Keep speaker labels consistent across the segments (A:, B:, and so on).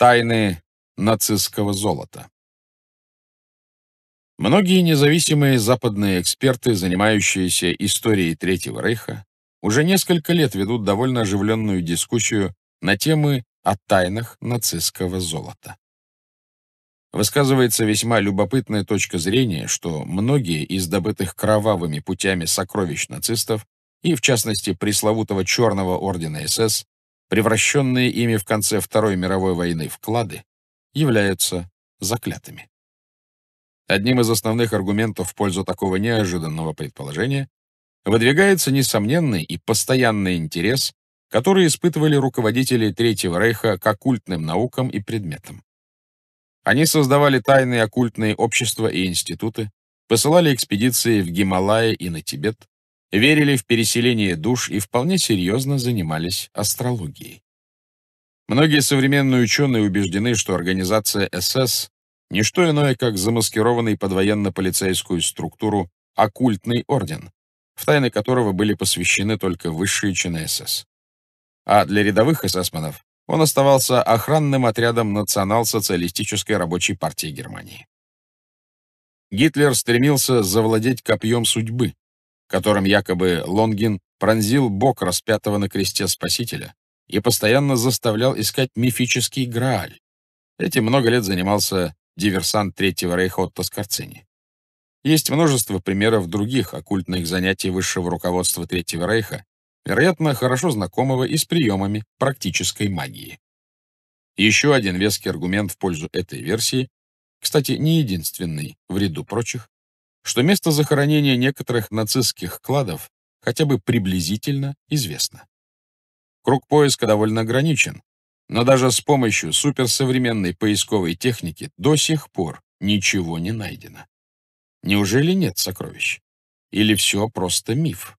A: Тайны нацистского золота. Многие независимые западные эксперты, занимающиеся историей Третьего Рейха, уже несколько лет ведут довольно оживленную дискуссию на темы о тайнах нацистского золота. Высказывается весьма любопытная точка зрения, что многие из добытых кровавыми путями сокровищ нацистов, и в частности пресловутого Черного Ордена СС, превращенные ими в конце Второй мировой войны вклады, являются заклятыми. Одним из основных аргументов в пользу такого неожиданного предположения выдвигается несомненный и постоянный интерес, который испытывали руководители Третьего Рейха к оккультным наукам и предметам. Они создавали тайные оккультные общества и институты, посылали экспедиции в Гималаи и на Тибет, верили в переселение душ и вполне серьезно занимались астрологией. Многие современные ученые убеждены, что организация СС — не что иное, как замаскированный под военно-полицейскую структуру оккультный орден, в тайны которого были посвящены только высшие чины СС. А для рядовых эсэсменов он оставался охранным отрядом Национал-социалистической рабочей партии Германии. Гитлер стремился завладеть копьем судьбы, которым якобы Лонгин пронзил бок распятого на кресте Спасителя и постоянно заставлял искать мифический Грааль. Этим много лет занимался диверсант Третьего Рейха Отто Скорцини. Есть множество примеров других оккультных занятий высшего руководства Третьего Рейха, вероятно, хорошо знакомого и с приемами практической магии. Еще один веский аргумент в пользу этой версии, кстати, не единственный в ряду прочих, что место захоронения некоторых нацистских кладов хотя бы приблизительно известно. Круг поиска довольно ограничен, но даже с помощью суперсовременной поисковой техники до сих пор ничего не найдено. Неужели нет сокровищ? Или все просто миф?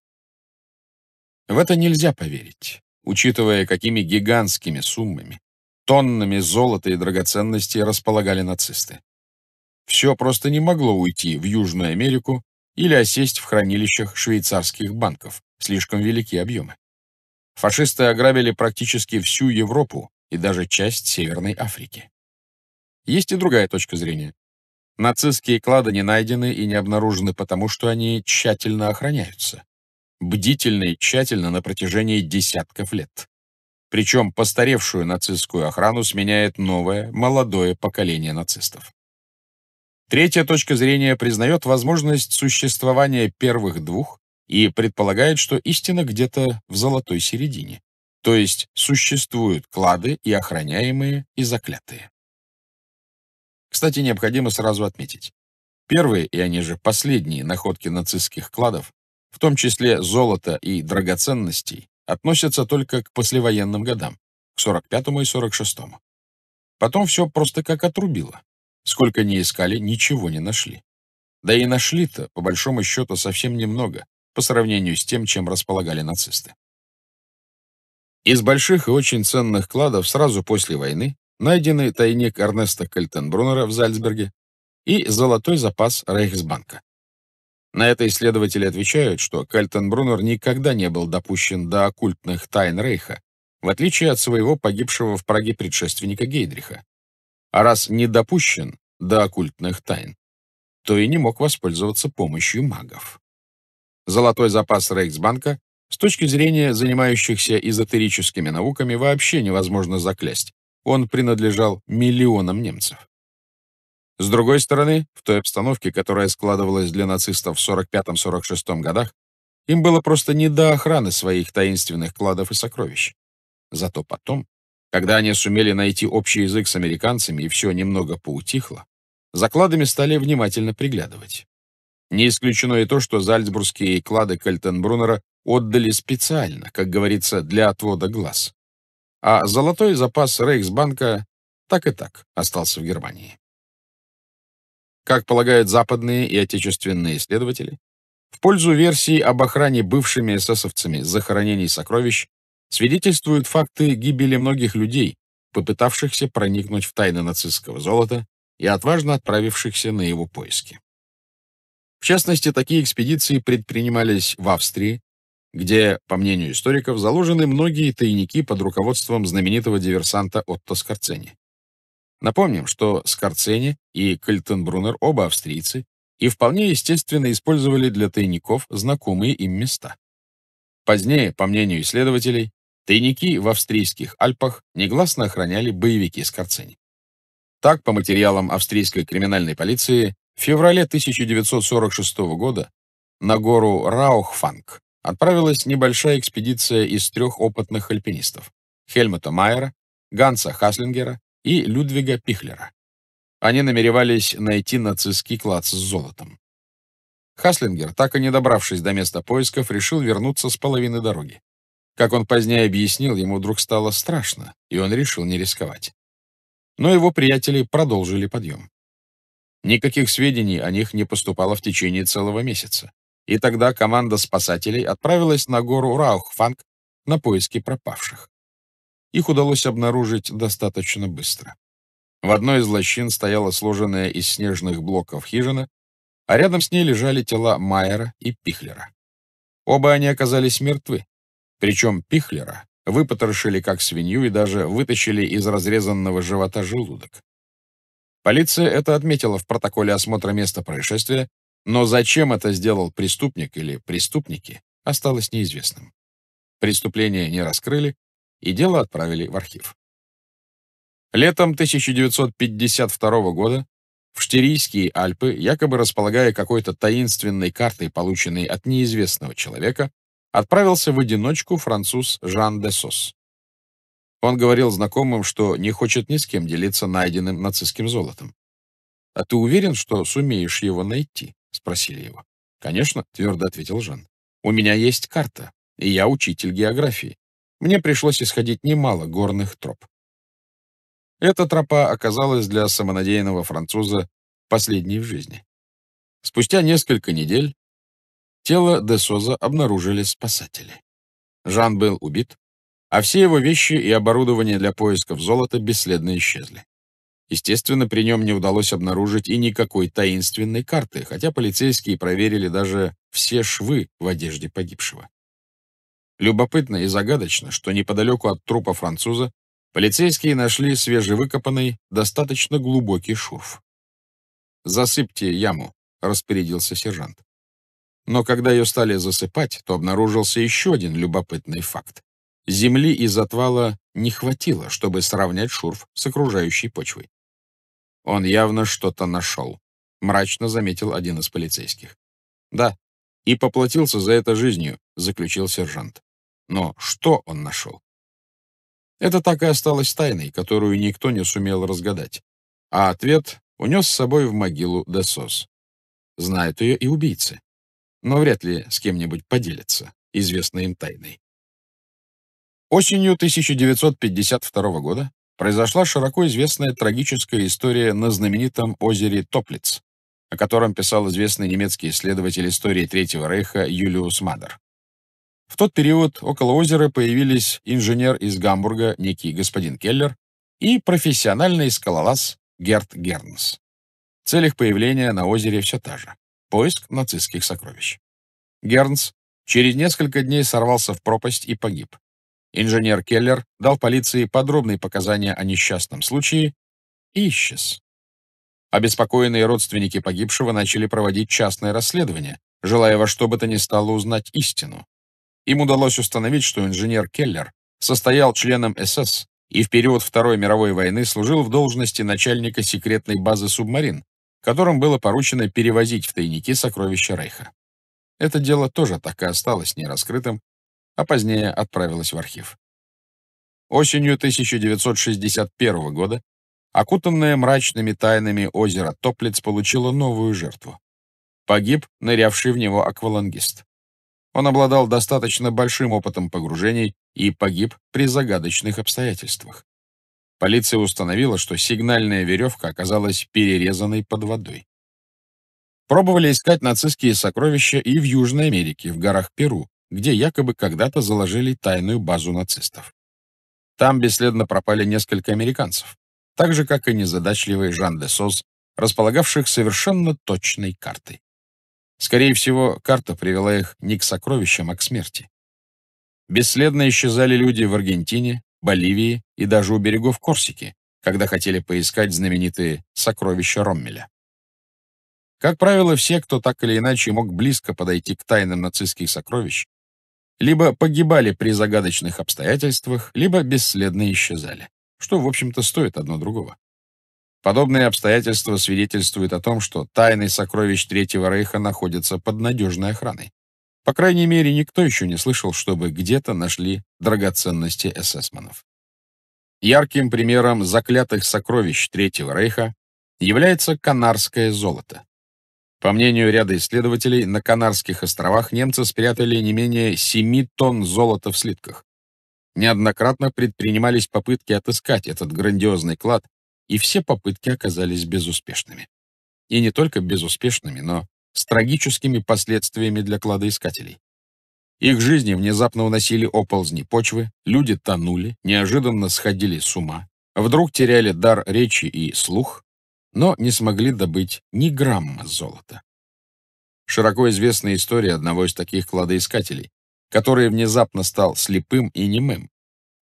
A: В это нельзя поверить, учитывая, какими гигантскими суммами, тоннами золота и драгоценностей располагали нацисты. Все просто не могло уйти в Южную Америку или осесть в хранилищах швейцарских банков, слишком велики объемы. Фашисты ограбили практически всю Европу и даже часть Северной Африки. Есть и другая точка зрения. Нацистские клады не найдены и не обнаружены потому, что они тщательно охраняются. Бдительно и тщательно на протяжении десятков лет. Причем постаревшую нацистскую охрану сменяет новое, молодое поколение нацистов. Третья точка зрения признает возможность существования первых двух и предполагает, что истина где-то в золотой середине, то есть существуют клады и охраняемые, и заклятые. Кстати, необходимо сразу отметить, первые, и они же последние находки нацистских кладов, в том числе золота и драгоценностей, относятся только к послевоенным годам, к 45 и 46. -му. Потом все просто как отрубило. Сколько ни искали, ничего не нашли. Да и нашли-то, по большому счету, совсем немного по сравнению с тем, чем располагали нацисты. Из больших и очень ценных кладов сразу после войны найдены тайник Эрнеста Кальтенбруннера в Зальцберге и золотой запас Рейхсбанка. На это исследователи отвечают, что Кальтенбруннер никогда не был допущен до оккультных тайн Рейха, в отличие от своего погибшего в Праге предшественника Гейдриха, а раз не допущен до оккультных тайн, то и не мог воспользоваться помощью магов. Золотой запас Рейхсбанка с точки зрения занимающихся эзотерическими науками вообще невозможно заклясть. Он принадлежал миллионам немцев. С другой стороны, в той обстановке, которая складывалась для нацистов в 45-46 годах, им было просто не до охраны своих таинственных кладов и сокровищ. Зато потом когда они сумели найти общий язык с американцами и все немного поутихло, закладами стали внимательно приглядывать. Не исключено и то, что зальцбургские клады Кальтенбруннера отдали специально, как говорится, для отвода глаз. А золотой запас Рейхсбанка так и так остался в Германии. Как полагают западные и отечественные исследователи, в пользу версии об охране бывшими эсэсовцами захоронений сокровищ свидетельствуют факты гибели многих людей, попытавшихся проникнуть в тайны нацистского золота и отважно отправившихся на его поиски. В частности, такие экспедиции предпринимались в Австрии, где, по мнению историков, заложены многие тайники под руководством знаменитого диверсанта Отто Скорцени. Напомним, что Скорцени и Кальтенбрунер, оба австрийцы, и вполне естественно использовали для тайников знакомые им места. Позднее, по мнению исследователей, Тайники в австрийских Альпах негласно охраняли боевики Скорцени. Так, по материалам австрийской криминальной полиции, в феврале 1946 года на гору Раухфанг отправилась небольшая экспедиция из трех опытных альпинистов – Хельмута Майера, Ганса Хаслингера и Людвига Пихлера. Они намеревались найти нацистский клад с золотом. Хаслингер, так и не добравшись до места поисков, решил вернуться с половины дороги. Как он позднее объяснил, ему вдруг стало страшно, и он решил не рисковать. Но его приятели продолжили подъем. Никаких сведений о них не поступало в течение целого месяца. И тогда команда спасателей отправилась на гору Раухфанг на поиски пропавших. Их удалось обнаружить достаточно быстро. В одной из лощин стояла сложенная из снежных блоков хижина, а рядом с ней лежали тела Майера и Пихлера. Оба они оказались мертвы, причем Пихлера выпотрошили как свинью и даже вытащили из разрезанного живота желудок. Полиция это отметила в протоколе осмотра места происшествия, но зачем это сделал преступник или преступники, осталось неизвестным. Преступление не раскрыли, и дело отправили в архив. Летом 1952 года в Штирийские Альпы, якобы располагая какой-то таинственной картой, полученной от неизвестного человека, отправился в одиночку француз Жан де Сос. Он говорил знакомым, что не хочет ни с кем делиться найденным нацистским золотом. «А ты уверен, что сумеешь его найти?» — спросили его. «Конечно», — твердо ответил Жан. «У меня есть карта, и я учитель географии. Мне пришлось исходить немало горных троп». Эта тропа оказалась для самонадеянного француза последней в жизни. Спустя несколько недель Тело Десоза обнаружили спасатели. Жан был убит, а все его вещи и оборудование для поисков золота бесследно исчезли. Естественно, при нем не удалось обнаружить и никакой таинственной карты, хотя полицейские проверили даже все швы в одежде погибшего. Любопытно и загадочно, что неподалеку от трупа француза полицейские нашли свежевыкопанный, достаточно глубокий шурф. «Засыпьте яму», — распорядился сержант. Но когда ее стали засыпать, то обнаружился еще один любопытный факт. Земли из отвала не хватило, чтобы сравнять шурф с окружающей почвой. «Он явно что-то нашел», — мрачно заметил один из полицейских. «Да, и поплатился за это жизнью», — заключил сержант. «Но что он нашел?» Это так и осталось тайной, которую никто не сумел разгадать. А ответ унес с собой в могилу Десос. Знают ее и убийцы но вряд ли с кем-нибудь поделится, известной им тайной. Осенью 1952 года произошла широко известная трагическая история на знаменитом озере Топлиц, о котором писал известный немецкий исследователь истории Третьего Рейха Юлиус Мадер. В тот период около озера появились инженер из Гамбурга некий господин Келлер и профессиональный скалолаз Герт Гернс. Цель их появления на озере все та же Поиск нацистских сокровищ. Гернс через несколько дней сорвался в пропасть и погиб. Инженер Келлер дал полиции подробные показания о несчастном случае и исчез. Обеспокоенные родственники погибшего начали проводить частное расследование, желая во что бы то ни стало узнать истину. Им удалось установить, что инженер Келлер состоял членом СС и в период Второй мировой войны служил в должности начальника секретной базы субмарин, которым было поручено перевозить в тайники сокровища Рейха. Это дело тоже так и осталось нераскрытым, а позднее отправилось в архив. Осенью 1961 года окутанное мрачными тайнами озеро Топлиц получило новую жертву. Погиб нырявший в него аквалангист. Он обладал достаточно большим опытом погружений и погиб при загадочных обстоятельствах. Полиция установила, что сигнальная веревка оказалась перерезанной под водой. Пробовали искать нацистские сокровища и в Южной Америке, в горах Перу, где якобы когда-то заложили тайную базу нацистов. Там бесследно пропали несколько американцев, так же, как и незадачливый Жан де Соз, располагавших совершенно точной картой. Скорее всего, карта привела их не к сокровищам, а к смерти. Бесследно исчезали люди в Аргентине, Боливии и даже у берегов Корсики, когда хотели поискать знаменитые «сокровища Роммеля». Как правило, все, кто так или иначе мог близко подойти к тайнам нацистских сокровищ, либо погибали при загадочных обстоятельствах, либо бесследно исчезали, что, в общем-то, стоит одно другого. Подобные обстоятельства свидетельствуют о том, что тайны сокровищ Третьего Рейха находятся под надежной охраной. По крайней мере, никто еще не слышал, чтобы где-то нашли драгоценности эсэсманов. Ярким примером заклятых сокровищ Третьего Рейха является канарское золото. По мнению ряда исследователей, на Канарских островах немцы спрятали не менее 7 тонн золота в слитках. Неоднократно предпринимались попытки отыскать этот грандиозный клад, и все попытки оказались безуспешными. И не только безуспешными, но с трагическими последствиями для кладоискателей. Их жизни внезапно уносили оползни почвы, люди тонули, неожиданно сходили с ума, вдруг теряли дар речи и слух, но не смогли добыть ни грамма золота. Широко известна история одного из таких кладоискателей, который внезапно стал слепым и немым,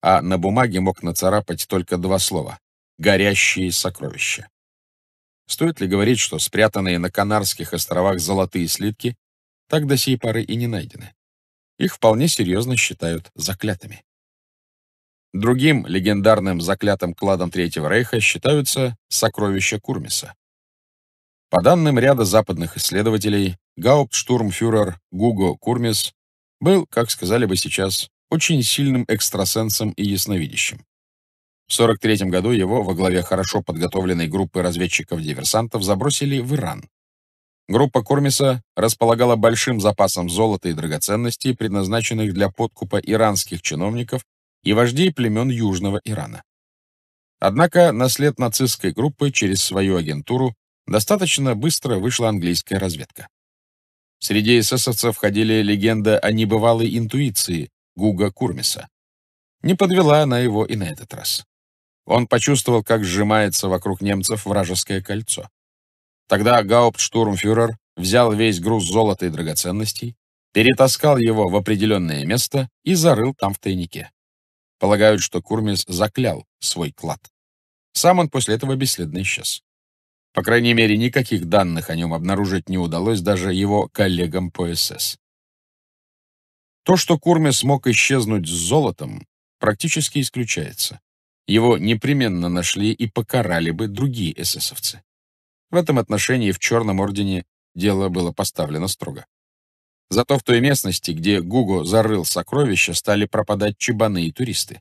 A: а на бумаге мог нацарапать только два слова «горящие сокровища». Стоит ли говорить, что спрятанные на Канарских островах золотые слитки так до сей поры и не найдены? Их вполне серьезно считают заклятыми. Другим легендарным заклятым кладом Третьего Рейха считаются сокровища Курмиса. По данным ряда западных исследователей, гауптштурмфюрер Гуго Курмис был, как сказали бы сейчас, очень сильным экстрасенсом и ясновидящим. В 1943 году его во главе хорошо подготовленной группы разведчиков-диверсантов забросили в Иран. Группа Кормиса располагала большим запасом золота и драгоценностей, предназначенных для подкупа иранских чиновников и вождей племен Южного Ирана. Однако на след нацистской группы через свою агентуру достаточно быстро вышла английская разведка. Среди эсэсовцев входили легенда о небывалой интуиции Гуга Курмиса. Не подвела она его и на этот раз. Он почувствовал, как сжимается вокруг немцев вражеское кольцо. Тогда гауптштурмфюрер взял весь груз золота и драгоценностей, перетаскал его в определенное место и зарыл там в тайнике. Полагают, что Курмис заклял свой клад. Сам он после этого бесследно исчез. По крайней мере, никаких данных о нем обнаружить не удалось даже его коллегам по СС. То, что Курмис мог исчезнуть с золотом, практически исключается его непременно нашли и покарали бы другие эсэсовцы. В этом отношении в Черном Ордене дело было поставлено строго. Зато в той местности, где Гуго зарыл сокровища, стали пропадать чебаны и туристы.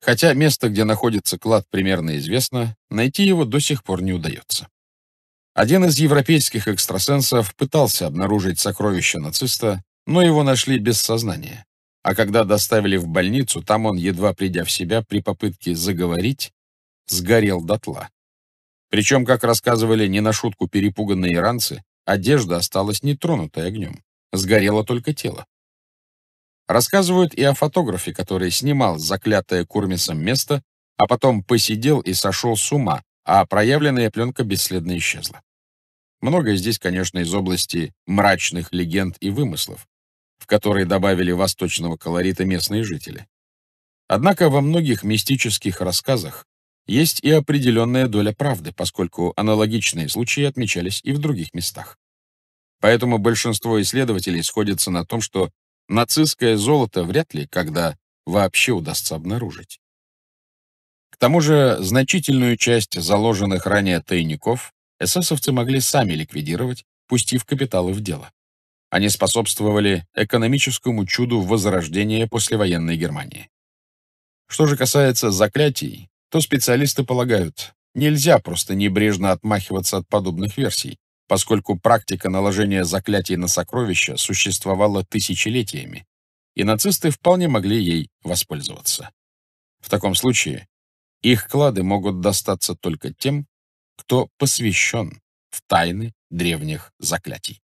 A: Хотя место, где находится клад, примерно известно, найти его до сих пор не удается. Один из европейских экстрасенсов пытался обнаружить сокровище нациста, но его нашли без сознания а когда доставили в больницу, там он, едва придя в себя, при попытке заговорить, сгорел дотла. Причем, как рассказывали не на шутку перепуганные иранцы, одежда осталась нетронутой огнем. Сгорело только тело. Рассказывают и о фотографе, который снимал заклятое Курмисом место, а потом посидел и сошел с ума, а проявленная пленка бесследно исчезла. Многое здесь, конечно, из области мрачных легенд и вымыслов в добавили восточного колорита местные жители. Однако во многих мистических рассказах есть и определенная доля правды, поскольку аналогичные случаи отмечались и в других местах. Поэтому большинство исследователей сходится на том, что нацистское золото вряд ли когда вообще удастся обнаружить. К тому же значительную часть заложенных ранее тайников эсэсовцы могли сами ликвидировать, пустив капиталы в дело. Они способствовали экономическому чуду возрождения послевоенной Германии. Что же касается заклятий, то специалисты полагают, нельзя просто небрежно отмахиваться от подобных версий, поскольку практика наложения заклятий на сокровища существовала тысячелетиями, и нацисты вполне могли ей воспользоваться. В таком случае их клады могут достаться только тем, кто посвящен в тайны древних заклятий.